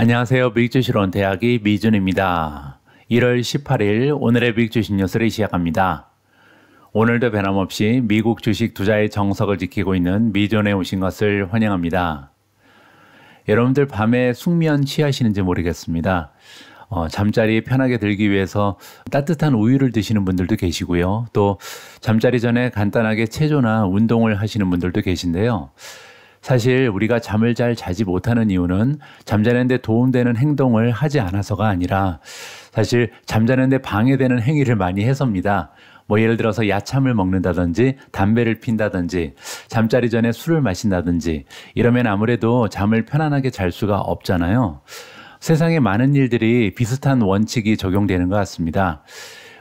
안녕하세요. 빅주시론 대학이 미준입니다. 1월 18일 오늘의 빅주식 뉴스를 시작합니다. 오늘도 변함없이 미국 주식 투자의 정석을 지키고 있는 미존에 오신 것을 환영합니다. 여러분들 밤에 숙면 취하시는지 모르겠습니다. 어, 잠자리 편하게 들기 위해서 따뜻한 우유를 드시는 분들도 계시고요. 또 잠자리 전에 간단하게 체조나 운동을 하시는 분들도 계신데요. 사실 우리가 잠을 잘 자지 못하는 이유는 잠자는데 도움되는 행동을 하지 않아서가 아니라 사실 잠자는데 방해되는 행위를 많이 해서입니다. 뭐 예를 들어서 야참을 먹는다든지 담배를 핀다든지 잠자리 전에 술을 마신다든지 이러면 아무래도 잠을 편안하게 잘 수가 없잖아요. 세상에 많은 일들이 비슷한 원칙이 적용되는 것 같습니다.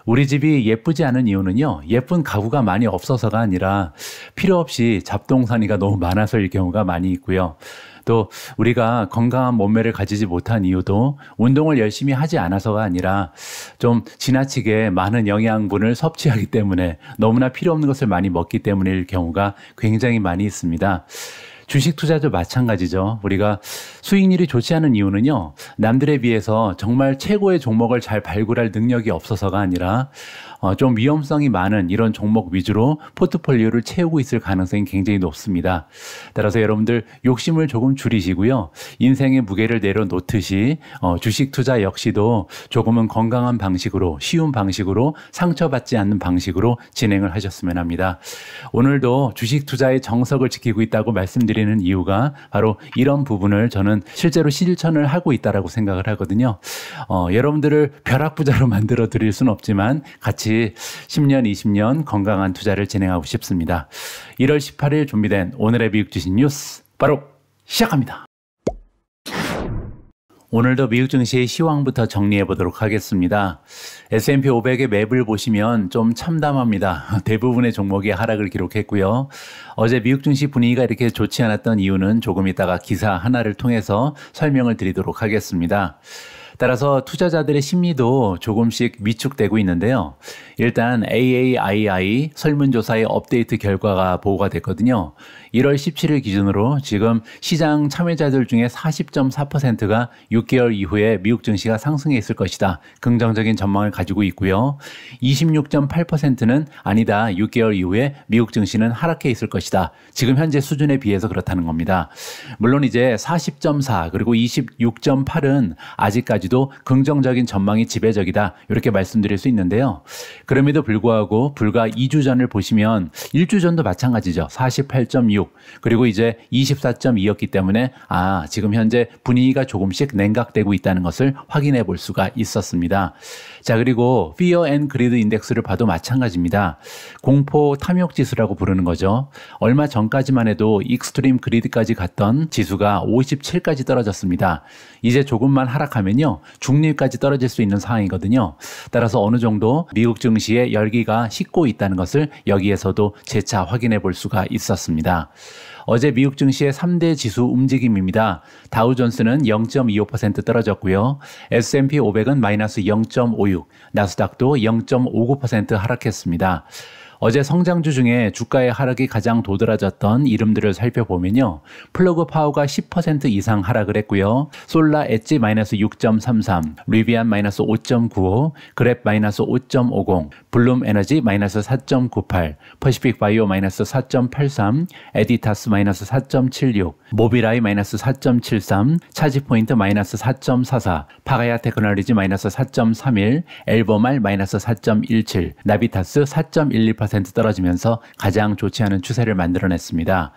우리 집이 예쁘지 않은 이유는요. 예쁜 가구가 많이 없어서가 아니라 필요 없이 잡동사니가 너무 많아서일 경우가 많이 있고요. 또 우리가 건강한 몸매를 가지지 못한 이유도 운동을 열심히 하지 않아서가 아니라 좀 지나치게 많은 영양분을 섭취하기 때문에 너무나 필요 없는 것을 많이 먹기 때문일 경우가 굉장히 많이 있습니다. 주식 투자도 마찬가지죠. 우리가 수익률이 좋지 않은 이유는요. 남들에 비해서 정말 최고의 종목을 잘 발굴할 능력이 없어서가 아니라 어, 좀 위험성이 많은 이런 종목 위주로 포트폴리오를 채우고 있을 가능성이 굉장히 높습니다. 따라서 여러분들 욕심을 조금 줄이시고요. 인생의 무게를 내려놓듯이 어, 주식 투자 역시도 조금은 건강한 방식으로 쉬운 방식으로 상처받지 않는 방식으로 진행을 하셨으면 합니다. 오늘도 주식 투자의 정석을 지키고 있다고 말씀드리는 이유가 바로 이런 부분을 저는 실제로 실천을 하고 있다라고 생각을 하거든요. 어, 여러분들을 벼락부자로 만들어 드릴 순 없지만 같이 10년, 20년 건강한 투자를 진행하고 싶습니다. 1월 18일 준비된 오늘의 미국 주식 뉴스 바로 시작합니다. 오늘도 미국 증시의 시황부터 정리해 보도록 하겠습니다. S&P 500의 맵을 보시면 좀 참담합니다. 대부분의 종목이 하락을 기록했고요. 어제 미국 증시 분위기가 이렇게 좋지 않았던 이유는 조금 있다가 기사 하나를 통해서 설명을 드리도록 하겠습니다. 따라서 투자자들의 심리도 조금씩 위축되고 있는데요. 일단 AAII 설문조사의 업데이트 결과가 보고가 됐거든요. 1월 17일 기준으로 지금 시장 참여자들 중에 40.4%가 6개월 이후에 미국 증시가 상승해 있을 것이다. 긍정적인 전망을 가지고 있고요. 26.8%는 아니다. 6개월 이후에 미국 증시는 하락해 있을 것이다. 지금 현재 수준에 비해서 그렇다는 겁니다. 물론 이제 40.4 그리고 26.8은 아직까지도 긍정적인 전망이 지배적이다. 이렇게 말씀드릴 수 있는데요. 그럼에도 불구하고 불과 2주 전을 보시면 1주 전도 마찬가지죠. 48.6 24.6 그리고 이제 24.2였기 때문에 아 지금 현재 분위기가 조금씩 냉각되고 있다는 것을 확인해 볼 수가 있었습니다. 자 그리고 Fear and Greed 인덱스를 봐도 마찬가지입니다. 공포 탐욕 지수라고 부르는 거죠. 얼마 전까지만 해도 익스트림 그리드까지 갔던 지수가 57까지 떨어졌습니다. 이제 조금만 하락하면요. 중립까지 떨어질 수 있는 상황이거든요. 따라서 어느 정도 미국 증시의 열기가 식고 있다는 것을 여기에서도 재차 확인해 볼 수가 있었습니다. 어제 미국 증시의 3대 지수 움직임입니다. 다우존스는 0.25% 떨어졌고요. S&P 500은 마이너스 0.56, 나스닥도 0.59% 하락했습니다. 어제 성장주 중에 주가의 하락이 가장 도드라졌던 이름들을 살펴보면요. 플러그 파워가 10% 이상 하락을 했고요. 솔라 엣지 마이너스 6.33, 리비안 마이너스 5.95, 그랩 마이너스 5.50, 블룸 에너지 마이너스 4.98, 퍼시픽 바이오 마이너스 4.83, 에디타스 마이너스 4.76, 모비라이 마이너스 4.73, 차지 포인트 마이너스 4.44, 파가야 테크놀리지 마이너스 4.31, 엘버말 마이너스 4.17, 나비타스 4.12%, 0.4% 떨어지면서 가장 좋지 않은 추세를 만들어냈습니다.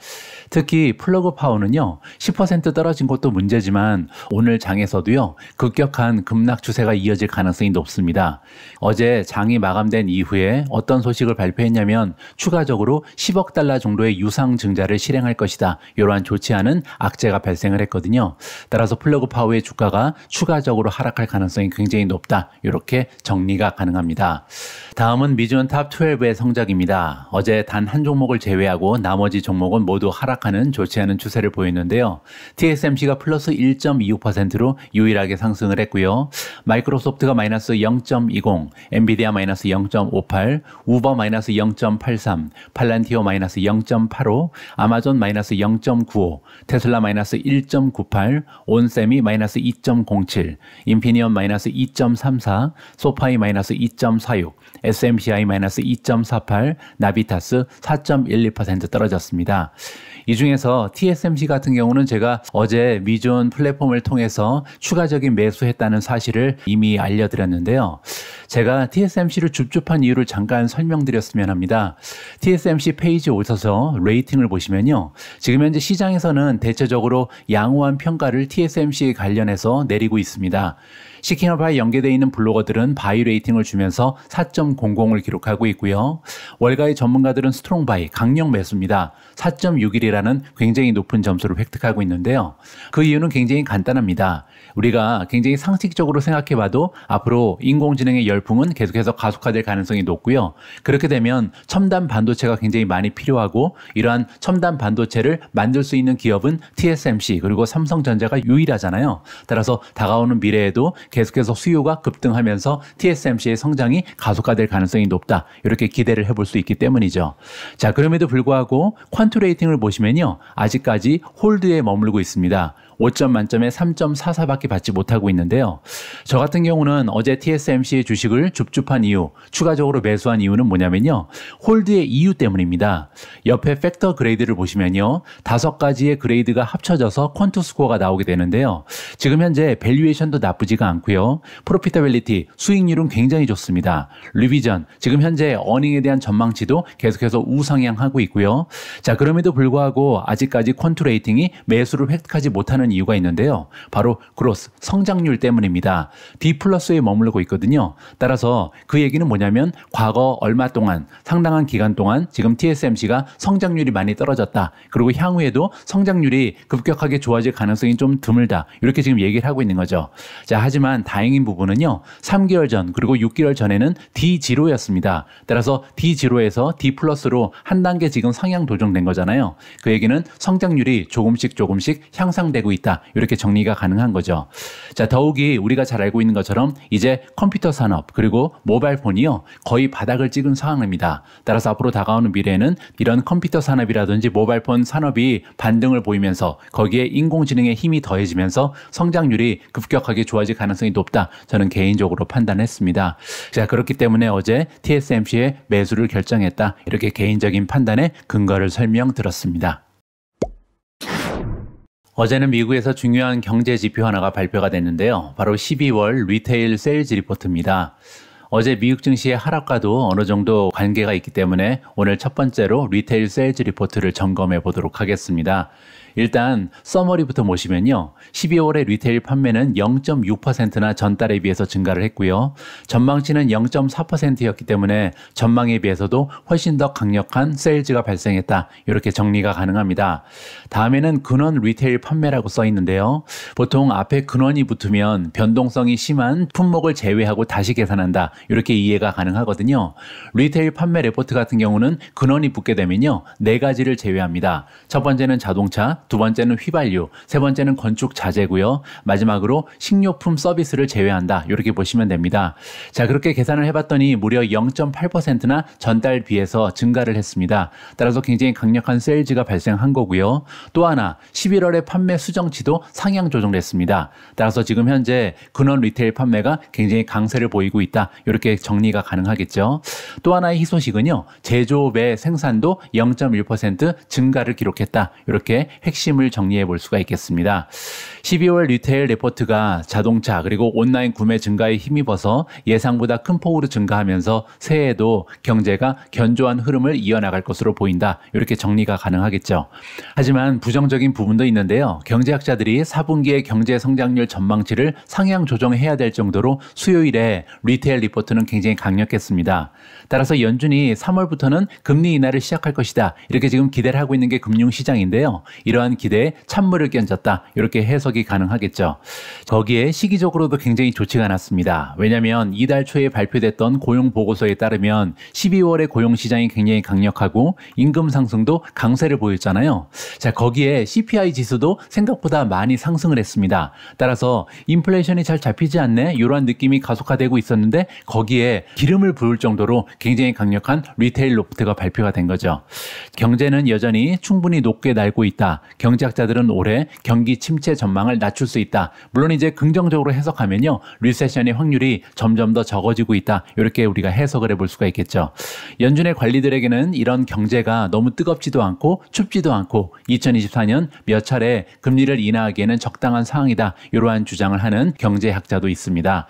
특히 플러그 파워는요, 10% 떨어진 것도 문제지만 오늘 장에서도요, 급격한 급락 추세가 이어질 가능성이 높습니다. 어제 장이 마감된 이후에 어떤 소식을 발표했냐면 추가적으로 10억 달러 정도의 유상 증자를 실행할 것이다. 이러한 좋지 않은 악재가 발생을 했거든요. 따라서 플러그 파워의 주가가 추가적으로 하락할 가능성이 굉장히 높다. 이렇게 정리가 가능합니다. 다음은 미주원 탑 12의 성장 성장작입니다. 어제 단 한 종목을 제외하고 나머지 종목은 모두 하락하는 좋지 않은 추세를 보였는데요. TSMC가 플러스 1.26%로 유일하게 상승을 했고요. 마이크로소프트가 마이너스 0.20, 엔비디아 마이너스 0.58, 우버 마이너스 0.83, 팔란티오 마이너스 0.85, 아마존 마이너스 0.95, 테슬라 마이너스 1.98, 온세미 마이너스 2.07, 인피니언 마이너스 2.34, 소파이 마이너스 2.46, SMCI 마이너스 2.48, 나비타스 4.12% 떨어졌습니다. 이 중에서 TSMC 같은 경우는 제가 어제 미존 플랫폼을 통해서 추가적인 매수했다는 사실을 이미 알려드렸는데요. 제가 TSMC를 줍줍한 이유를 잠깐 설명드렸으면 합니다. TSMC 페이지 에 오셔서 레이팅을 보시면요. 지금 현재 시장에서는 대체적으로 양호한 평가를 TSMC에 관련해서 내리고 있습니다. 시킹얼파에 연계되어 있는 블로거들은 바이 레이팅을 주면서 4.00을 기록하고 있고요. 월가의 전문가들은 스트롱바이, 강력 매수입니다. 4.61이라는 굉장히 높은 점수를 획득하고 있는데요. 그 이유는 굉장히 간단합니다. 우리가 굉장히 상식적으로 생각해 봐도 앞으로 인공지능의 열풍은 계속해서 가속화될 가능성이 높고요. 그렇게 되면 첨단 반도체가 굉장히 많이 필요하고 이러한 첨단 반도체를 만들 수 있는 기업은 TSMC 그리고 삼성전자가 유일하잖아요. 따라서 다가오는 미래에도 계속해서 수요가 급등하면서 TSMC의 성장이 가속화될 가능성이 높다. 이렇게 기대를 해볼 수 있기 때문이죠. 자, 그럼에도 불구하고 퀀트 레이팅을 보시면요. 아직까지 홀드에 머물고 있습니다. 5점 만점에 3.44밖에 받지 못하고 있는데요. 저 같은 경우는 어제 TSMC의 주식을 줍줍한 이유, 추가적으로 매수한 이유는 뭐냐면요. 홀드의 이유 때문입니다. 옆에 팩터 그레이드를 보시면요. 다섯 가지의 그레이드가 합쳐져서 퀀트 스코어가 나오게 되는데요. 지금 현재 밸류에이션도 나쁘지가 않고요. 프로피터빌리티, 수익률은 굉장히 좋습니다. 리비전, 지금 현재 어닝에 대한 전망치도 계속해서 우상향하고 있고요. 자, 그럼에도 불구하고 아직까지 퀀트 레이팅이 매수를 획득하지 못하는 하는 이유가 있는데요. 바로 그로스 성장률 때문입니다. D 플러스에 머물고 있거든요. 따라서 그 얘기는 뭐냐면 과거 얼마 동안 상당한 기간 동안 지금 TSMC가 성장률이 많이 떨어졌다. 그리고 향후에도 성장률이 급격하게 좋아질 가능성이 좀 드물다. 이렇게 지금 얘기를 하고 있는 거죠. 자, 하지만 다행인 부분은요. 3개월 전 그리고 6개월 전에는 D0였습니다. 따라서 D0에서 D 플러스로 한 단계 지금 상향 도정된 거잖아요. 그 얘기는 성장률이 조금씩 조금씩 향상되고 있다. 있다. 이렇게 정리가 가능한 거죠. 자, 더욱이 우리가 잘 알고 있는 것처럼 이제 컴퓨터 산업 그리고 모바일 폰이요. 거의 바닥을 찍은 상황입니다. 따라서 앞으로 다가오는 미래에는 이런 컴퓨터 산업이라든지 모바일 폰 산업이 반등을 보이면서 거기에 인공지능의 힘이 더해지면서 성장률이 급격하게 좋아질 가능성이 높다. 저는 개인적으로 판단했습니다. 자, 그렇기 때문에 어제 TSMC의 매수를 결정했다. 이렇게 개인적인 판단에 근거를 설명드렸습니다. 어제는 미국에서 중요한 경제 지표 하나가 발표가 됐는데요. 바로 12월 리테일 세일즈 리포트입니다. 어제 미국 증시의 하락과도 어느 정도 관계가 있기 때문에 오늘 첫 번째로 리테일 세일즈 리포트를 점검해 보도록 하겠습니다. 일단 써머리부터 보시면요. 12월에 리테일 판매는 0.6%나 전달에 비해서 증가를 했고요. 전망치는 0.4%였기 때문에 전망에 비해서도 훨씬 더 강력한 세일즈가 발생했다. 이렇게 정리가 가능합니다. 다음에는 근원 리테일 판매라고 써 있는데요. 보통 앞에 근원이 붙으면 변동성이 심한 품목을 제외하고 다시 계산한다. 이렇게 이해가 가능하거든요. 리테일 판매 레포트 같은 경우는 근원이 붙게 되면요. 네 가지를 제외합니다. 첫 번째는 자동차, 두 번째는 휘발유, 세 번째는 건축 자재고요. 마지막으로 식료품 서비스를 제외한다. 이렇게 보시면 됩니다. 자, 그렇게 계산을 해봤더니 무려 0.8%나 전달 비해서 증가를 했습니다. 따라서 굉장히 강력한 세일즈가 발생한 거고요. 또 하나, 11월에 판매 수정치도 상향 조정됐습니다. 따라서 지금 현재 근원 리테일 판매가 굉장히 강세를 보이고 있다. 이렇게 정리가 가능하겠죠. 또 하나의 희소식은요. 제조업의 생산도 0.1% 증가를 기록했다. 이렇게 핵심 핵심을 정리해 볼 수가 있겠습니다. 12월 리테일 리포트가 자동차 그리고 온라인 구매 증가에 힘입어서 예상보다 큰 폭으로 증가하면서 새해에도 경제가 견조한 흐름을 이어나갈 것으로 보인다. 이렇게 정리가 가능하겠죠. 하지만 부정적인 부분도 있는데요. 경제학자들이 4분기의 경제 성장률 전망치를 상향 조정해야 될 정도로 수요일에 리테일 리포트는 굉장히 강력했습니다. 따라서 연준이 3월부터는 금리 인하를 시작할 것이다. 이렇게 지금 기대를 하고 있는 게 금융시장인데요. 이러한 기대에 찬물을 끼얹었다. 이렇게 해석이 가능하겠죠. 거기에 시기적으로도 굉장히 좋지가 않았습니다. 왜냐하면 이달 초에 발표됐던 고용보고서에 따르면 12월에 고용시장이 굉장히 강력하고 임금 상승도 강세를 보였잖아요. 자, 거기에 CPI 지수도 생각보다 많이 상승을 했습니다. 따라서 인플레이션이 잘 잡히지 않네? 이러한 느낌이 가속화되고 있었는데 거기에 기름을 부을 정도로 굉장히 강력한 리테일 로프트가 발표가 된 거죠. 경제는 여전히 충분히 높게 날고 있다. 경제학자들은 올해 경기 침체 전망을 낮출 수 있다. 물론 이제 긍정적으로 해석하면요. 리세션의 확률이 점점 더 적어지고 있다. 이렇게 우리가 해석을 해볼 수가 있겠죠. 연준의 관리들에게는 이런 경제가 너무 뜨겁지도 않고 춥지도 않고 2024년 몇 차례 금리를 인하하기에는 적당한 상황이다. 이러한 주장을 하는 경제학자도 있습니다.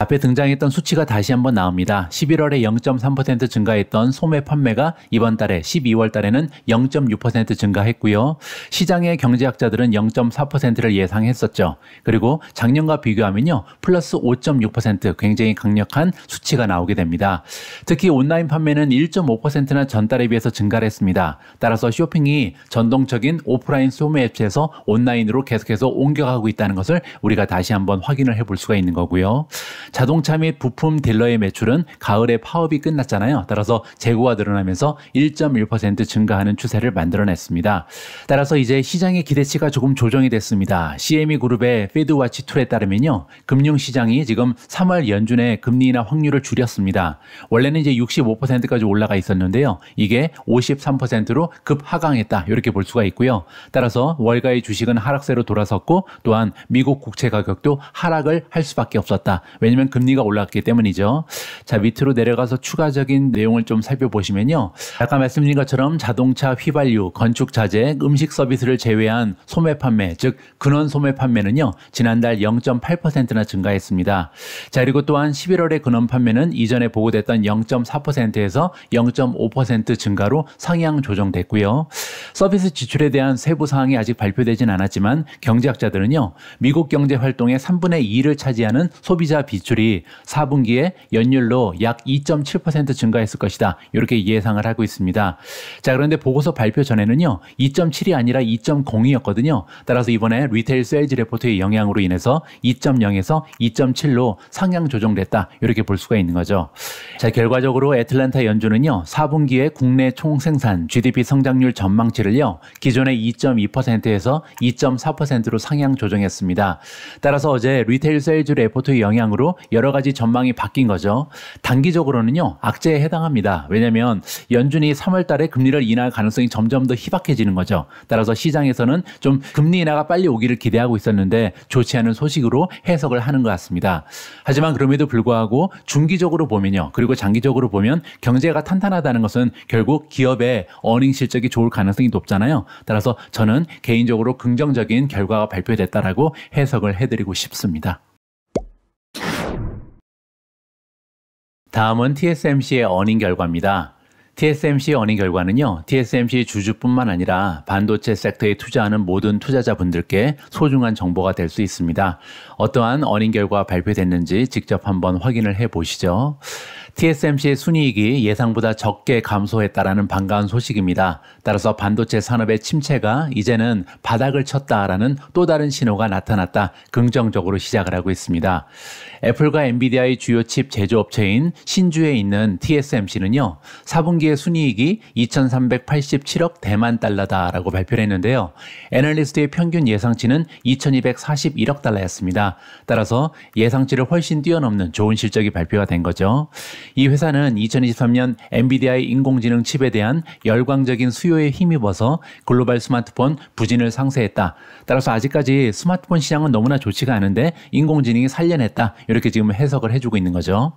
앞에 등장했던 수치가 다시 한번 나옵니다. 11월에 0.3 0.3% 증가했던 소매 판매가 이번 달에 12월 달에는 0.6% 증가했고요. 시장의 경제학자들은 0.4%를 예상했었죠. 그리고 작년과 비교하면요. 플러스 5.6% 굉장히 강력한 수치가 나오게 됩니다. 특히 온라인 판매는 1.5%나 전달에 비해서 증가를 했습니다. 따라서 쇼핑이 전동적인 오프라인 소매 업체에서 온라인으로 계속해서 옮겨가고 있다는 것을 우리가 다시 한번 확인을 해볼 수가 있는 거고요. 자동차 및 부품 딜러의 매출은 가을에 파업이 끝났 끝났잖아요. 따라서 재고가 늘어나면서 1.1% 증가하는 추세를 만들어냈습니다. 따라서 이제 시장의 기대치가 조금 조정이 됐습니다. CME 그룹의 페드와치 툴에 따르면요. 금융시장이 지금 3월 연준의 금리 나 확률을 줄였습니다. 원래는 이제 65%까지 올라가 있었는데요. 이게 53%로 급 하강했다. 이렇게 볼 수가 있고요. 따라서 월가의 주식은 하락세로 돌아섰고 또한 미국 국채 가격도 하락을 할 수밖에 없었다. 왜냐면 금리가 올랐기 때문이죠. 자, 밑으로 내려가서 추가 추가적인 내용을 좀 살펴보시면요. 아까 말씀드린 것처럼 자동차 휘발유, 건축 자재 음식 서비스를 제외한 소매 판매, 즉 근원 소매 판매는요. 지난달 0.8%나 증가했습니다. 자, 그리고 또한 11월의 근원 판매는 이전에 보고됐던 0.4%에서 0.5% 증가로 상향 조정됐고요. 서비스 지출에 대한 세부 사항이 아직 발표되진 않았지만 경제학자들은요. 미국 경제 활동의 3분의 2를 차지하는 소비자 비출이 4분기에 연율로 약2.7% 10% 증가했을 것이다. 이렇게 예상을 하고 있습니다. 자, 그런데 보고서 발표 전에는요. 2.7이 아니라 2 0이었거든요 따라서 이번에 리테일 세일즈 레포트의 영향으로 인해서 2.0에서 2.7로 상향 조정됐다. 이렇게 볼 수가 있는 거죠. 자, 결과적으로 애틀란타 연준은요. 4분기에 국내 총 생산 GDP 성장률 전망치를요. 기존의 2.2%에서 2.4%로 상향 조정했습니다. 따라서 어제 리테일 세일즈 레포트의 영향으로 여러 가지 전망이 바뀐 거죠. 단기적으로는요. 악재에 해당합니다. 왜냐하면 연준이 3월 달에 금리를 인하할 가능성이 점점 더 희박해지는 거죠. 따라서 시장에서는 좀 금리 인하가 빨리 오기를 기대하고 있었는데 좋지 않은 소식으로 해석을 하는 것 같습니다. 하지만 그럼에도 불구하고 중기적으로 보면요. 그리고 장기적으로 보면 경제가 탄탄하다는 것은 결국 기업의 어닝 실적이 좋을 가능성이 높잖아요. 따라서 저는 개인적으로 긍정적인 결과가 발표됐다라고 해석을 해드리고 싶습니다. 다음은 TSMC의 어닝 결과입니다. TSMC 어닝 결과는요, TSMC 주주뿐만 아니라 반도체 섹터에 투자하는 모든 투자자분들께 소중한 정보가 될 수 있습니다. 어떠한 어닝 결과 발표됐는지 직접 한번 확인을 해 보시죠. TSMC의 순이익이 예상보다 적게 감소했다라는 반가운 소식입니다. 따라서 반도체 산업의 침체가 이제는 바닥을 쳤다라는 또 다른 신호가 나타났다. 긍정적으로 시작을 하고 있습니다. 애플과 엔비디아의 주요 칩 제조업체인 신주에 있는 TSMC는요. 4분기의 순이익이 2387억 대만 달러다라고 발표를 했는데요. 애널리스트의 평균 예상치는 2241억 달러였습니다. 따라서 예상치를 훨씬 뛰어넘는 좋은 실적이 발표가 된 거죠. 이 회사는 2023년 엔비디아의 인공지능 칩에 대한 열광적인 수요에 힘입어서 글로벌 스마트폰 부진을 상쇄했다. 따라서 아직까지 스마트폰 시장은 너무나 좋지가 않은데 인공지능이 살려냈다. 이렇게 지금 해석을 해주고 있는 거죠.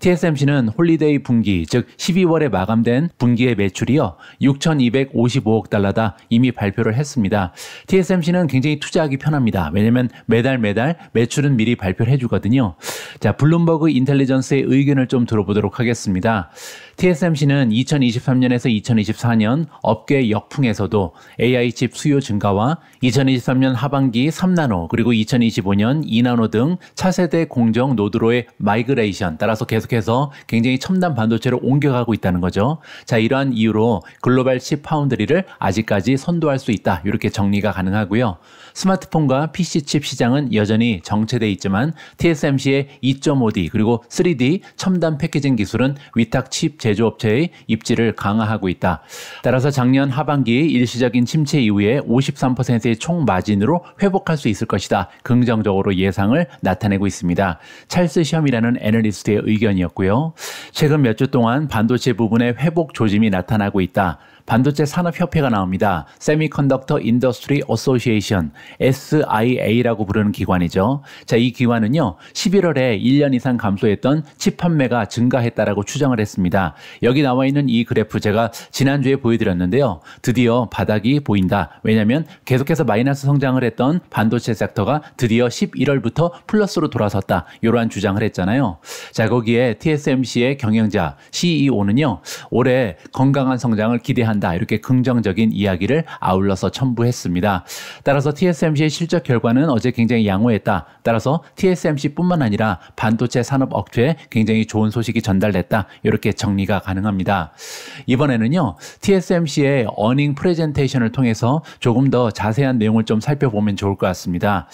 TSMC는 홀리데이 분기, 즉 12월에 마감된 분기의 매출이요. 6,255억 달러다. 이미 발표를 했습니다. TSMC는 굉장히 투자하기 편합니다. 왜냐면 매달 매달 매출은 미리 발표를 해주거든요. 자, 블룸버그 인텔리전스의 의견을 좀 들어 보겠습니다 들어보도록 하겠습니다. TSMC는 2023년에서 2024년 업계 역풍에서도 AI 칩 수요 증가와 2023년 하반기 3나노 그리고 2025년 2나노 등 차세대 공정 노드로의 마이그레이션 따라서 계속해서 굉장히 첨단 반도체로 옮겨가고 있다는 거죠. 자, 이러한 이유로 글로벌 칩 파운드리를 아직까지 선도할 수 있다. 이렇게 정리가 가능하고요. 스마트폰과 PC 칩 시장은 여전히 정체돼 있지만 TSMC의 2.5D 그리고 3D 첨단 패키징 기술은 위탁 칩 제조업체의 입지를 강화하고 있다. 따라서 작년 하반기 일시적인 침체 이후에 53%의 총 마진으로 회복할 수 있을 것이다. 긍정적으로 예상을 나타내고 있습니다. 찰스 시험이라는 애널리스트의 의견이었고요. 최근 몇 주 동안 반도체 부분의 회복 조짐이 나타나고 있다. 반도체 산업협회가 나옵니다. 세미컨덕터 인더스트리 어소시에이션 SIA라고 부르는 기관이죠. 자, 이 기관은요. 11월에 1년 이상 감소했던 칩 판매가 증가했다라고 추정을 했습니다. 여기 나와 있는 이 그래프 제가 지난주에 보여드렸는데요. 드디어 바닥이 보인다. 왜냐하면 계속해서 마이너스 성장을 했던 반도체 섹터가 드디어 11월부터 플러스로 돌아섰다. 이러한 주장을 했잖아요. 자, 거기에 TSMC의 경영자 CEO는요. 올해 건강한 성장을 기대한 한다. 이렇게 긍정적인 이야기를 아울러서 첨부했습니다. 따라서 TSMC의 실적 결과는 어제 굉장히 양호했다. 따라서 TSMC뿐만 아니라 반도체 산업 업체에 굉장히 좋은 소식이 전달됐다. 이렇게 정리가 가능합니다. 이번에는요. TSMC의 어닝 프레젠테이션을 통해서 조금 더 자세한 내용을 좀 살펴보면 좋을 것 같습니다.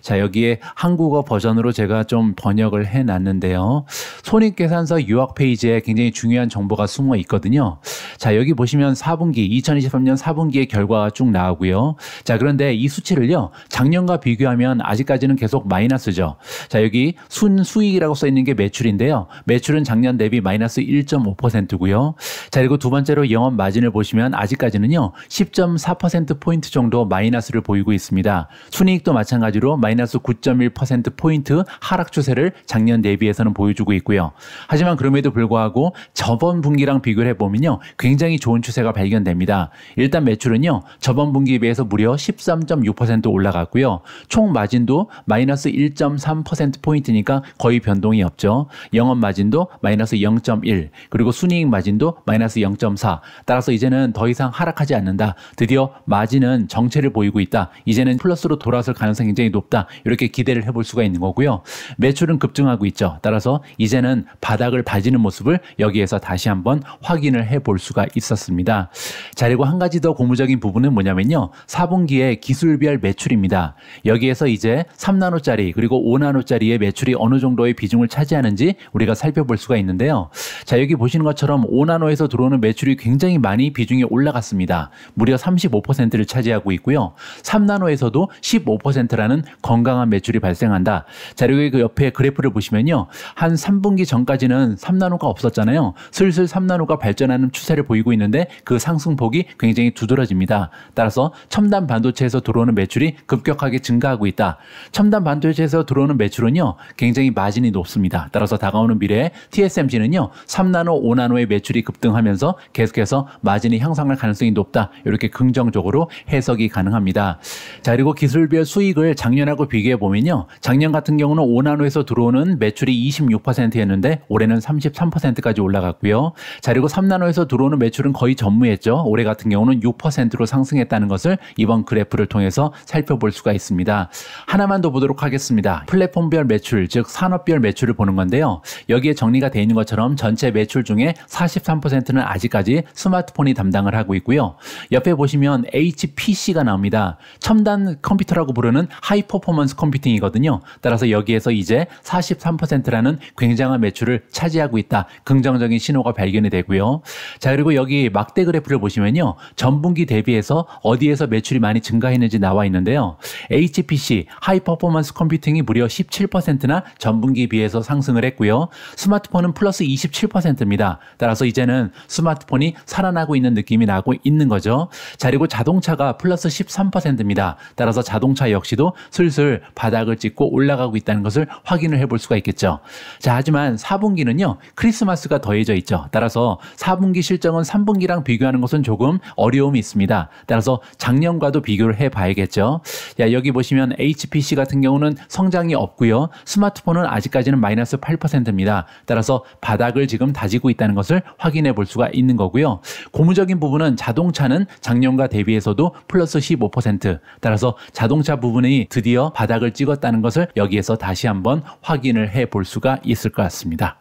자, 여기에 한국어 버전으로 제가 좀 번역을 해 놨는데요. 손익계산서 유학 페이지에 굉장히 중요한 정보가 숨어 있거든요. 자, 여기 보시면 4분기, 2023년 4분기의 결과가 쭉 나오고요. 자, 그런데 이 수치를요, 작년과 비교하면 아직까지는 계속 마이너스죠. 자, 여기 순 수익이라고 써 있는 게 매출인데요. 매출은 작년 대비 마이너스 1.5%고요. 자, 그리고 두 번째로 영업 마진을 보시면 아직까지는요, 10.4%포인트 정도 마이너스를 보이고 있습니다. 순이익도 마찬가지로 마이너스 9.1%포인트 하락 추세를 작년 대비해서는 보여주고 있고요. 하지만 그럼에도 불구하고 저번 분기랑 비교를 해보면요, 굉장히 좋은 추세가 발견됩니다. 일단 매출은요, 저번 분기에 비해서 무려 13.6% 올라갔고요. 총 마진도 마이너스 1.3%포인트니까 거의 변동이 없죠. 영업 마진도 마이너스 0.1, 그리고 순이익 마진도 마이너스 0.4. 따라서 이제는 더 이상 하락하지 않는다. 드디어 마진은 정체를 보이고 있다. 이제는 플러스로 돌아설 가능성이 굉장히 높다. 이렇게 기대를 해볼 수가 있는 거고요. 매출은 급증하고 있죠. 따라서 이제는 바닥을 다지는 모습을 여기에서 다시 한번 확인을 해볼 수가 있었습니다. 자, 그리고 한 가지 더 고무적인 부분은 뭐냐면요. 4분기의 기술별 매출입니다. 여기에서 이제 3나노짜리 그리고 5나노짜리의 매출이 어느 정도의 비중을 차지하는지 우리가 살펴볼 수가 있는데요. 자, 여기 보시는 것처럼 5나노에서 들어오는 매출이 굉장히 많이 비중이 올라갔습니다. 무려 35%를 차지하고 있고요. 3나노에서도 15%라는 건강한 매출이 발생한다. 자, 그리고 그 옆에 그래프를 보시면요. 한 3분기 전까지는 3나노가 없었잖아요. 슬슬 3나노가 발전하는 추세를 보이고 있는데 그 상승폭이 굉장히 두드러집니다. 따라서 첨단 반도체에서 들어오는 매출이 급격하게 증가하고 있다. 첨단 반도체에서 들어오는 매출은요, 굉장히 마진이 높습니다. 따라서 다가오는 미래에 TSMC는요, 3나노, 5나노의 매출이 급등하면서 계속해서 마진이 향상할 가능성이 높다. 이렇게 긍정적으로 해석이 가능합니다. 자, 그리고 기술별 수익을 작년하고 비교해 보면요. 작년 같은 경우는 5나노에서 들어오는 매출이 26%였는데 올해는 33%까지 올라갔고요. 자, 그리고 3나노에서 들어오는 매출은 거의 전부 전무했죠. 올해 같은 경우는 6%로 상승했다는 것을 이번 그래프를 통해서 살펴볼 수가 있습니다. 하나만 더 보도록 하겠습니다. 플랫폼별 매출, 즉 산업별 매출을 보는 건데요. 여기에 정리가 되어 있는 것처럼 전체 매출 중에 43%는 아직까지 스마트폰이 담당을 하고 있고요. 옆에 보시면 HPC가 나옵니다. 첨단 컴퓨터라고 부르는 하이 퍼포먼스 컴퓨팅이거든요. 따라서 여기에서 이제 43%라는 굉장한 매출을 차지하고 있다. 긍정적인 신호가 발견이 되고요. 자, 그리고 여기 막대 그래프를 보시면요. 전분기 대비해서 어디에서 매출이 많이 증가했는지 나와 있는데요. HPC, 하이 퍼포먼스 컴퓨팅이 무려 17%나 전분기 비해서 상승을 했고요. 스마트폰은 플러스 27%입니다. 따라서 이제는 스마트폰이 살아나고 있는 느낌이 나고 있는 거죠. 자, 그리고 자동차가 플러스 13%입니다. 따라서 자동차 역시도 슬슬 바닥을 찍고 올라가고 있다는 것을 확인을 해볼 수가 있겠죠. 자, 하지만 4분기는요. 크리스마스가 더해져 있죠. 따라서 4분기 실정은 3분기랑 비교 비교하는 것은 조금 어려움이 있습니다. 따라서 작년과도 비교를 해 봐야겠죠. 자, 여기 보시면 HPC 같은 경우는 성장이 없고요. 스마트폰은 아직까지는 마이너스 8%입니다. 따라서 바닥을 지금 다지고 있다는 것을 확인해 볼 수가 있는 거고요. 고무적인 부분은 자동차는 작년과 대비해서도 플러스 15%. 따라서 자동차 부분이 드디어 바닥을 찍었다는 것을 여기에서 다시 한번 확인을 해 볼 수가 있을 것 같습니다.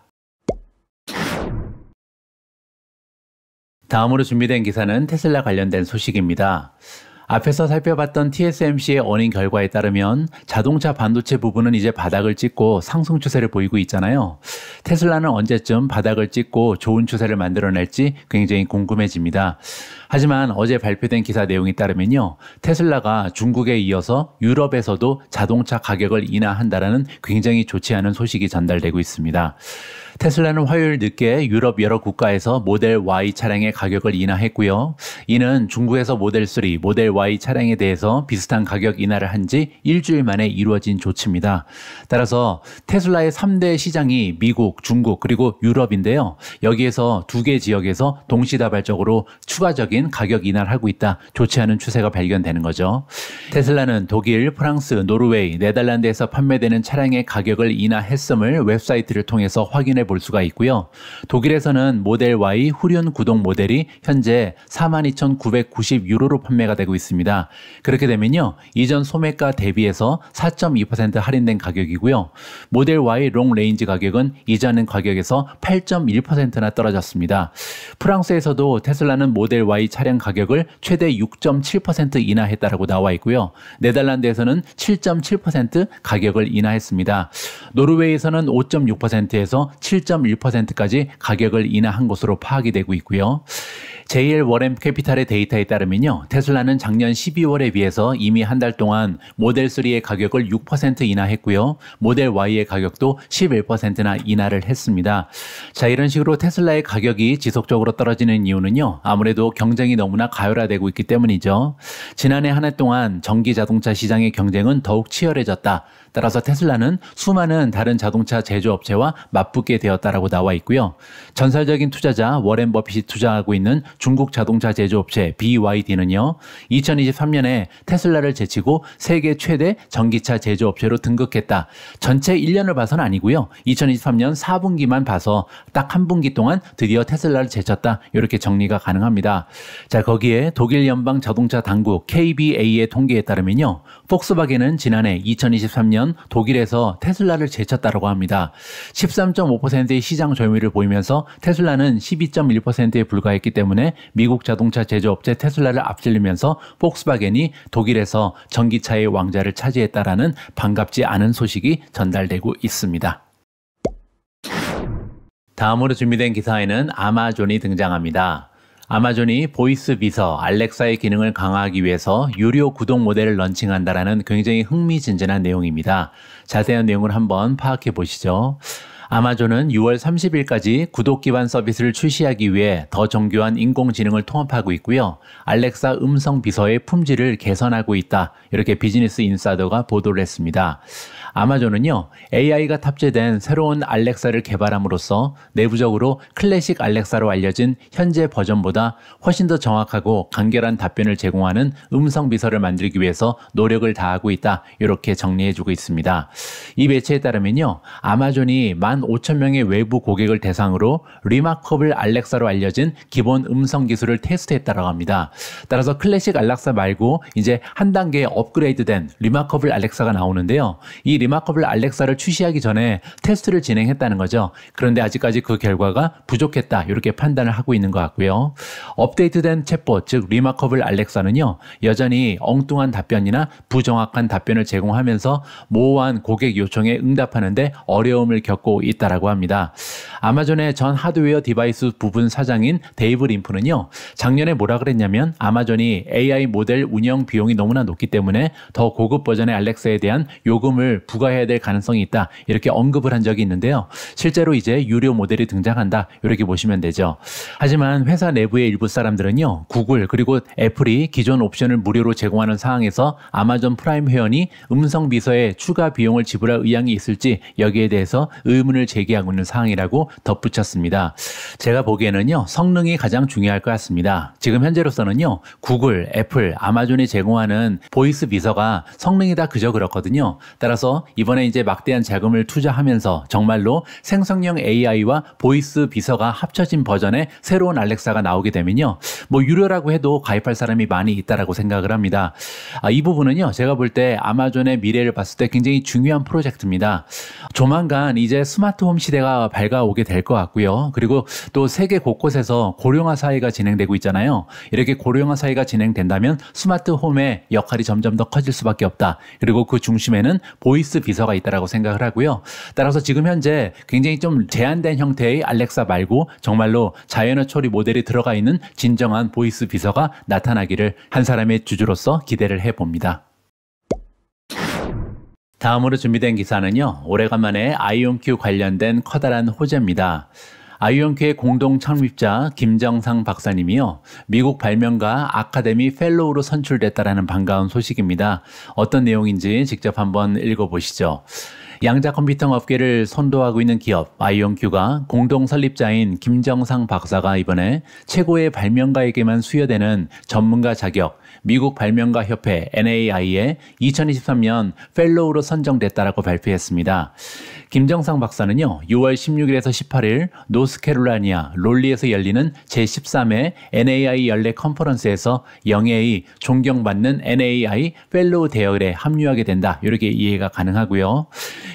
다음으로 준비된 기사는 테슬라 관련된 소식입니다. 앞에서 살펴봤던 TSMC의 원인 결과에 따르면 자동차 반도체 부분은 이제 바닥을 찍고 상승 추세를 보이고 있잖아요. 테슬라는 언제쯤 바닥을 찍고 좋은 추세를 만들어낼지 굉장히 궁금해집니다. 하지만 어제 발표된 기사 내용에 따르면요. 테슬라가 중국에 이어서 유럽에서도 자동차 가격을 인하한다라는 굉장히 좋지 않은 소식이 전달되고 있습니다. 테슬라는 화요일 늦게 유럽 여러 국가에서 모델 Y 차량의 가격을 인하했고요. 이는 중국에서 모델 3, 모델 Y 차량에 대해서 비슷한 가격 인하를 한 지 일주일 만에 이루어진 조치입니다. 따라서 테슬라의 3대 시장이 미국, 중국 그리고 유럽인데요. 여기에서 두 개 지역에서 동시다발적으로 추가적인 가격 인하를 하고 있다. 좋지 않은 추세가 발견되는 거죠. 테슬라는 독일, 프랑스, 노르웨이, 네덜란드에서 판매되는 차량의 가격을 인하했음을 웹사이트를 통해서 확인해 볼 수가 있고요. 독일에서는 모델 Y 후륜 구동 모델이 현재 42,990유로로 판매가 되고 있습니다. 그렇게 되면요. 이전 소매가 대비해서 4.2% 할인된 가격이고요. 모델 Y 롱 레인지 가격은 이전 가격에서 8.1%나 떨어졌습니다. 프랑스에서도 테슬라는 모델 Y 차량 가격을 최대 6.7% 인하했다라고 나와 있고요. 네덜란드에서는 7.7% 가격을 인하했습니다. 노르웨이에서는 5.6%에서 7 7.1%까지 가격을 인하한 것으로 파악이 되고 있고요. 제 l 워렌 캐피탈의 데이터에 따르면요. 테슬라는 작년 12월에 비해서 이미 한 달 동안 모델 3의 가격을 6% 인하했고요. 모델 Y의 가격도 11%나 인하를 했습니다. 자, 이런 식으로 테슬라의 가격이 지속적으로 떨어지는 이유는요. 아무래도 경쟁이 너무나 가열화되고 있기 때문이죠. 지난해 한 해 동안 전기 자동차 시장의 경쟁은 더욱 치열해졌다. 따라서 테슬라는 수많은 다른 자동차 제조업체와 맞붙게 되었다라고 나와 있고요. 전설적인 투자자 워렌 버핏이 투자하고 있는 중국 자동차 제조업체 BYD는요, 2023년에 테슬라를 제치고 세계 최대 전기차 제조업체로 등극했다. 전체 1년을 봐선 아니고요. 2023년 4분기만 봐서 딱 한 분기 동안 드디어 테슬라를 제쳤다. 이렇게 정리가 가능합니다. 자, 거기에 독일 연방 자동차 당국 KBA의 통계에 따르면요. 폭스바겐은 지난해 2023년 독일에서 테슬라를 제쳤다고 합니다. 13.5%의 시장 점유율을 보이면서 테슬라는 12.1%에 불과했기 때문에 미국 자동차 제조업체 테슬라를 앞질리면서 폭스바겐이 독일에서 전기차의 왕자를 차지했다라는 반갑지 않은 소식이 전달되고 있습니다. 다음으로 준비된 기사에는 아마존이 등장합니다. 아마존이 보이스 비서 알렉사의 기능을 강화하기 위해서 유료 구독 모델을 런칭한다라는 굉장히 흥미진진한 내용입니다. 자세한 내용을 한번 파악해 보시죠. 아마존은 6월 30일까지 구독 기반 서비스를 출시하기 위해 더 정교한 인공지능을 통합하고 있고요. 알렉사 음성 비서의 품질을 개선하고 있다. 이렇게 비즈니스 인사이더가 보도를 했습니다. 아마존은요, AI가 탑재된 새로운 알렉사를 개발함으로써 내부적으로 클래식 알렉사로 알려진 현재 버전보다 훨씬 더 정확하고 간결한 답변을 제공하는 음성 비서를 만들기 위해서 노력을 다하고 있다. 이렇게 정리해주고 있습니다. 이 매체에 따르면요, 아마존이 15,000명의 외부 고객을 대상으로 리마커블 알렉사로 알려진 기본 음성 기술을 테스트했다고 합니다. 따라서 클래식 알렉사 말고 이제 한 단계 업그레이드된 리마커블 알렉사가 나오는데요. 이 리마커블 알렉사를 출시하기 전에 테스트를 진행했다는 거죠. 그런데 아직까지 그 결과가 부족했다 이렇게 판단을 하고 있는 것 같고요. 업데이트된 챗봇 즉 리마커블 알렉사는요 여전히 엉뚱한 답변이나 부정확한 답변을 제공하면서 모호한 고객 요청에 응답하는데 어려움을 겪고 있다라고 합니다. 아마존의 전 하드웨어 디바이스 부분 사장인 데이브 림프는요 작년에 뭐라 그랬냐면 아마존이 AI 모델 운영 비용이 너무나 높기 때문에 더 고급 버전의 알렉사에 대한 요금을 부 부과해야 될 가능성이 있다. 이렇게 언급을 한 적이 있는데요. 실제로 이제 유료 모델이 등장한다. 이렇게 보시면 되죠. 하지만 회사 내부의 일부 사람들은요. 구글 그리고 애플이 기존 옵션을 무료로 제공하는 상황에서 아마존 프라임 회원이 음성 비서에 추가 비용을 지불할 의향이 있을지 여기에 대해서 의문을 제기하고 있는 상황이라고 덧붙였습니다. 제가 보기에는요. 성능이 가장 중요할 것 같습니다. 지금 현재로서는요. 구글, 애플, 아마존이 제공하는 보이스 비서가 성능이 다 그저 그렇거든요. 따라서 이번에 이제 막대한 자금을 투자하면서 정말로 생성형 AI와 보이스 비서가 합쳐진 버전의 새로운 알렉사가 나오게 되면요. 뭐 유료라고 해도 가입할 사람이 많이 있다라고 생각을 합니다. 아, 이 부분은요. 제가 볼 때 아마존의 미래를 봤을 때 굉장히 중요한 프로젝트입니다. 조만간 이제 스마트홈 시대가 밝아오게 될 것 같고요. 그리고 또 세계 곳곳에서 고령화 사회가 진행되고 있잖아요. 이렇게 고령화 사회가 진행된다면 스마트홈의 역할이 점점 더 커질 수밖에 없다. 그리고 그 중심에는 보이스 보이스 비서가 있다라고 생각을 하고요. 따라서 지금 현재 굉장히 좀 제한된 형태의 알렉사 말고 정말로 자연어 처리 모델이 들어가 있는 진정한 보이스 비서가 나타나기를 한 사람의 주주로서 기대를 해봅니다. 다음으로 준비된 기사는요. 오래간만에 i o 온 q 관련된 커다란 호재입니다. 아이언큐의 공동 창립자 김정상 박사님이요. 미국 발명가 아카데미 펠로우로 선출됐다라는 반가운 소식입니다. 어떤 내용인지 직접 한번 읽어보시죠. 양자 컴퓨터 업계를 선도하고 있는 기업 아이온큐가 공동 설립자인 김정상 박사가 이번에 최고의 발명가에게만 수여되는 전문가 자격 미국 발명가 협회 NAI에 2023년 펠로우로 선정됐다라고 발표했습니다. 김정상 박사는요, 6월 16일에서 18일 노스캐롤라니아 롤리에서 열리는 제13회 NAI 연례 컨퍼런스에서 영예의 존경받는 NAI 펠로우 대열에 합류하게 된다. 이렇게 이해가 가능하고요.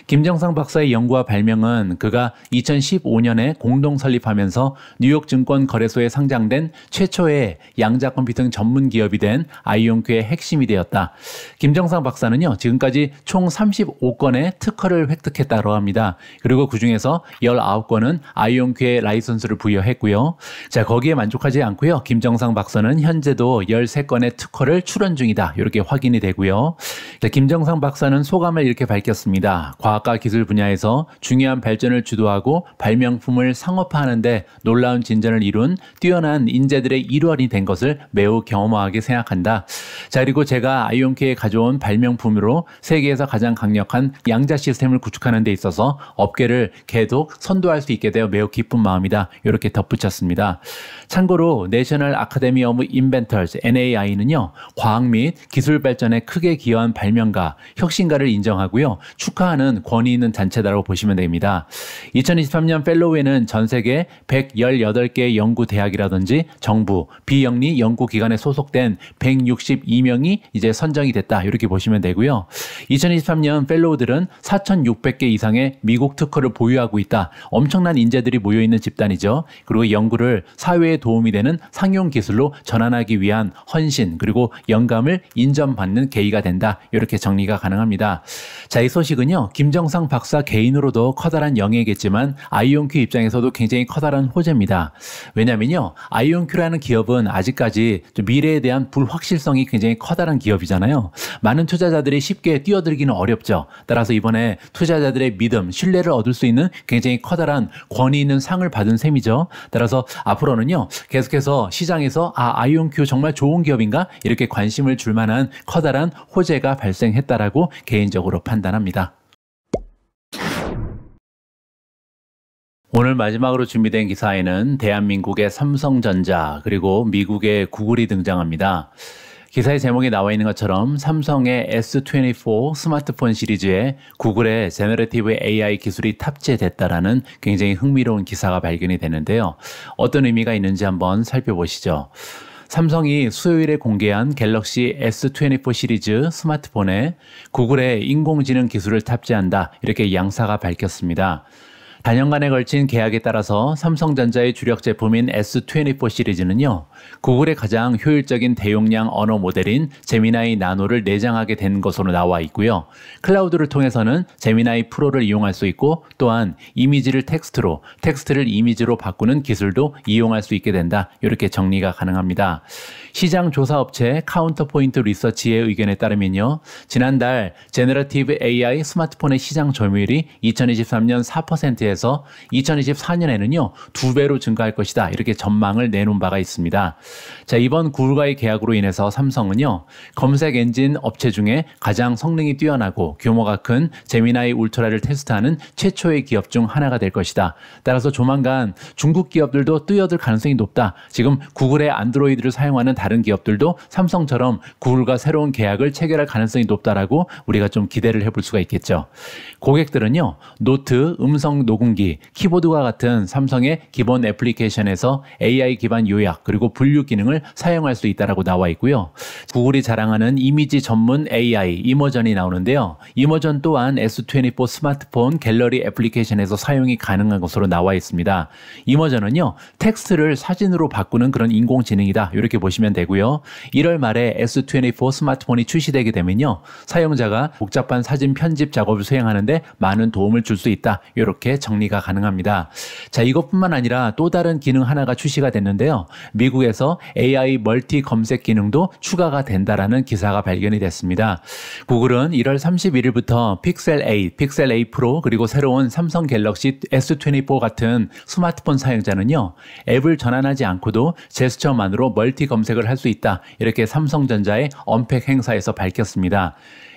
김정상 박사의 연구와 발명은 그가 2015년에 공동 설립하면서 뉴욕 증권 거래소에 상장된 최초의 양자 컴퓨팅 전문 기업이 된 아이온큐의 핵심이 되었다. 김정상 박사는요, 지금까지 총 35건의 특허를 획득했다고 합니다. 나니다 그리고 그 중에서 19건은 아이온큐에 라이선스를 부여했고요. 자, 거기에 만족하지 않고요. 김정상 박사는 현재도 13건의 특허를 출원 중이다. 이렇게 확인이 되고요. 자, 김정상 박사는 소감을 이렇게 밝혔습니다. 과학과 기술 분야에서 중요한 발전을 주도하고 발명품을 상업화하는데 놀라운 진전을 이룬 뛰어난 인재들의 일원이 된 것을 매우 경험하게 생각한다. 자, 그리고 제가 아이온케에 가져온 발명품으로 세계에서 가장 강력한 양자 시스템을 구축하는 데 있어서 주셔서 업계를 계속 선도할 수 있게 되어 매우 기쁜 마음이다. 이렇게 덧붙였습니다. 참고로 내셔널 아카데미 오브 인벤터즈 NAI는요. 과학 및 기술 발전에 크게 기여한 발명가, 혁신가를 인정하고요. 축하하는 권위 있는 단체다라고 보시면 됩니다. 2023년 펠로우에는 전 세계 118개의 연구대학이라든지 정부, 비영리 연구기관에 소속된 162명이 이제 선정이 됐다. 이렇게 보시면 되고요. 2023년 펠로우들은 4,600개 이상의 중에 미국 특허를 보유하고 있다. 엄청난 인재들이 모여 있는 집단이죠. 그리고 연구를 사회에 도움이 되는 상용 기술로 전환하기 위한 헌신 그리고 영감을 인정받는 계기가 된다. 이렇게 정리가 가능합니다. 자, 이 소식은요. 김정상 박사 개인으로도 커다란 영예겠지만 아이온큐 입장에서도 굉장히 커다란 호재입니다. 왜냐면요. 아이온큐라는 기업은 아직까지 미래에 대한 불확실성이 굉장히 커다란 기업이잖아요. 많은 투자자들이 쉽게 뛰어들기는 어렵죠. 따라서 이번에 투자자들의 믿음 믿음, 신뢰를 얻을 수 있는 굉장히 커다란 권위 있는 상을 받은 셈이죠. 따라서 앞으로는요, 계속해서 시장에서 아, 아이온큐 정말 좋은 기업인가? 이렇게 관심을 줄 만한 커다란 호재가 발생했다라고 개인적으로 판단합니다. 오늘 마지막으로 준비된 기사에는 대한민국의 삼성전자 그리고 미국의 구글이 등장합니다. 기사의 제목에 나와 있는 것처럼 삼성의 S24 스마트폰 시리즈에 구글의 제너레티브 AI 기술이 탑재됐다라는 굉장히 흥미로운 기사가 발견이 되는데요. 어떤 의미가 있는지 한번 살펴보시죠. 삼성이 수요일에 공개한 갤럭시 S24 시리즈 스마트폰에 구글의 인공지능 기술을 탑재한다 이렇게 양사가 밝혔습니다. 4년간에 걸친 계약에 따라서 삼성전자의 주력 제품인 S24 시리즈는요, 구글의 가장 효율적인 대용량 언어 모델인 제미나이 나노를 내장하게 된 것으로 나와 있고요. 클라우드를 통해서는 제미나이 프로를 이용할 수 있고 또한 이미지를 텍스트로, 텍스트를 이미지로 바꾸는 기술도 이용할 수 있게 된다. 이렇게 정리가 가능합니다. 시장 조사 업체 카운터포인트 리서치의 의견에 따르면요. 지난달 제너러티브 AI 스마트폰의 시장 점유율이 2023년 4%에 대해서 2024년에는요 두 배로 증가할 것이다 이렇게 전망을 내놓은 바가 있습니다. 자 이번 구월과의 계약으로 인해서 삼성은요 검색 엔진 업체 중에 가장 성능이 뛰어나고 규모가 큰 제미나이 울트라를 테스트하는 최초의 기업 중 하나가 될 것이다. 따라서 조만간 중국 기업들도 뛰어들 가능성이 높다. 지금 구글의 안드로이드를 사용하는 다른 기업들도 삼성처럼 구글과 새로운 계약을 체결할 가능성이 높다라고 우리가 좀 기대를 해볼 수가 있겠죠. 고객들은요 노트 음성 녹음 녹음기, 키보드와 같은 삼성의 기본 애플리케이션에서 AI 기반 요약 그리고 분류 기능을 사용할 수 있다라고 나와 있고요. 구글이 자랑하는 이미지 전문 AI 이머전이 나오는데요. 이머전 또한 S24 스마트폰 갤러리 애플리케이션에서 사용이 가능한 것으로 나와 있습니다. 이머전은요. 텍스트를 사진으로 바꾸는 그런 인공지능이다. 이렇게 보시면 되고요. 1월 말에 S24 스마트폰이 출시되게 되면요. 사용자가 복잡한 사진 편집 작업을 수행하는데 많은 도움을 줄 수 있다. 이렇게 정 정리가 가능합니다. 자, 이것뿐만 아니라 또 다른 기능 하나가 출시가 됐는데요. 미국에서 AI 멀티 검색 기능도 추가가 된다라는 기사가 발견이 됐습니다. 구글은 1월 31일부터 픽셀 8, 픽셀 8 프로 그리고 새로운 삼성 갤럭시 S24 같은 스마트폰 사용자는요. 앱을 전환하지 않고도 제스처만으로 멀티 검색을 할 수 있다. 이렇게 삼성전자의 언팩 행사에서 밝혔습니다.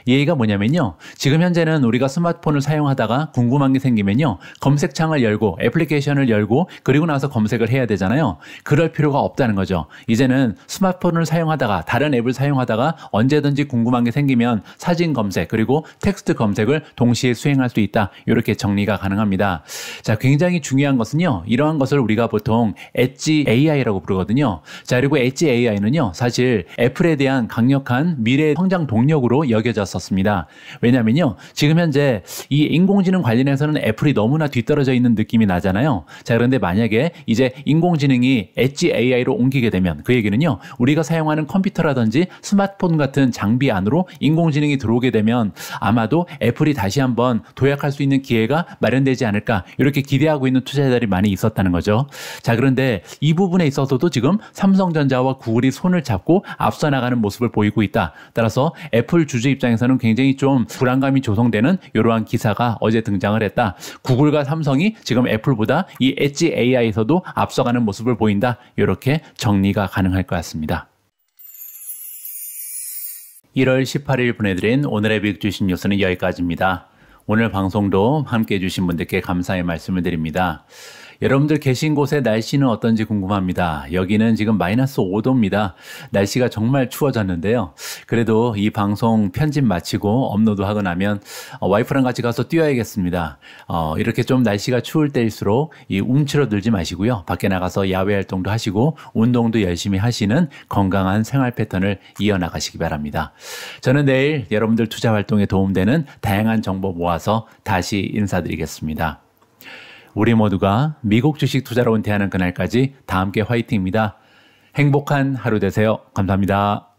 예의가 뭐냐면요. 지금 현재는 우리가 스마트폰을 사용하다가 궁금한 게 생기면요. 검색창을 열고 애플리케이션을 열고 그리고 나서 검색을 해야 되잖아요. 그럴 필요가 없다는 거죠. 이제는 스마트폰을 사용하다가 다른 앱을 사용하다가 언제든지 궁금한 게 생기면 사진 검색 그리고 텍스트 검색을 동시에 수행할 수 있다. 이렇게 정리가 가능합니다. 자, 굉장히 중요한 것은요. 이러한 것을 우리가 보통 엣지 AI라고 부르거든요. 자, 그리고 엣지 AI는요. 사실 애플에 대한 강력한 미래 성장 동력으로 여겨져서 없었습니다. 왜냐면요. 지금 현재 이 인공지능 관련해서는 애플이 너무나 뒤떨어져 있는 느낌이 나잖아요. 자, 그런데 만약에 이제 인공지능이 엣지 AI로 옮기게 되면 그 얘기는요. 우리가 사용하는 컴퓨터라든지 스마트폰 같은 장비 안으로 인공지능이 들어오게 되면 아마도 애플이 다시 한번 도약할 수 있는 기회가 마련되지 않을까 이렇게 기대하고 있는 투자자들이 많이 있었다는 거죠. 자, 그런데 이 부분에 있어서도 지금 삼성전자와 구글이 손을 잡고 앞서 나가는 모습을 보이고 있다. 따라서 애플 주주 입장에서 관해서는 굉장히 좀 불안감이 조성되는 이러한 기사가 어제 등장을 했다. 구글과 삼성이 지금 애플보다 이 엣지 AI에서도 앞서가는 모습을 보인다. 이렇게 정리가 가능할 것 같습니다. 1월 18일 보내드린 오늘의 빅 주식 뉴스는 여기까지입니다. 오늘 방송도 함께 해주신 분들께 감사의 말씀을 드립니다. 여러분들 계신 곳의 날씨는 어떤지 궁금합니다. 여기는 지금 마이너스 5도입니다. 날씨가 정말 추워졌는데요. 그래도 이 방송 편집 마치고 업로드하고 나면 어, 와이프랑 같이 가서 뛰어야겠습니다. 어, 이렇게 좀 날씨가 추울 때일수록 이 움츠러들지 마시고요. 밖에 나가서 야외 활동도 하시고 운동도 열심히 하시는 건강한 생활 패턴을 이어나가시기 바랍니다. 저는 내일 여러분들 투자 활동에 도움되는 다양한 정보 모아서 다시 인사드리겠습니다. 우리 모두가 미국 주식 투자로 은퇴하는 그날까지 다 함께 화이팅입니다. 행복한 하루 되세요. 감사합니다.